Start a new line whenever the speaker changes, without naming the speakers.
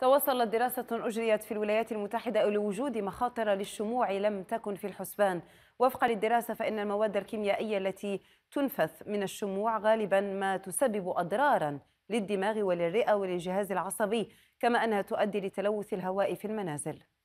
توصلت دراسة أجريت في الولايات المتحدة إلى وجود مخاطر للشموع لم تكن في الحسبان وفقا للدراسة فإن المواد الكيميائية التي تنفث من الشموع غالبا ما تسبب أضرارا للدماغ وللرئة وللجهاز العصبي كما أنها تؤدي لتلوث الهواء في المنازل